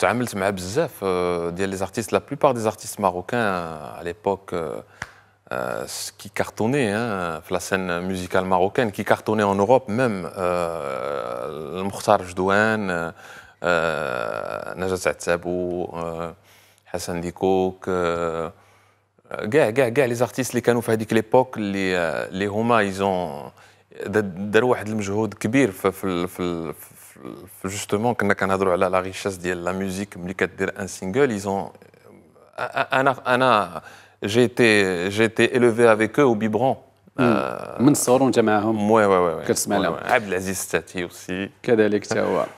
j'ai travaillé avec les artistes la plupart des artistes marocains euh, à l'époque euh, euh, qui cartonnait hein, la scène musicale marocaine qui cartonnait en Europe même euh Jdouane, Najat douan les Hassan Dikouk les artistes qui كانوا في l'époque, les ils ont دار واحد المجهود كبير في في في جوستومون كنا كنهضروا على لا ريشيس ديال لا ميوزيك ملي كدير ان سينجل ايزون انا انا جيتي جيتي ايلوفي افيك او بيبرون من الصغر وانت معاهم وي وي وي كتسمع لهم عبد العزيز ستاتي اوسي كذلك حتى هو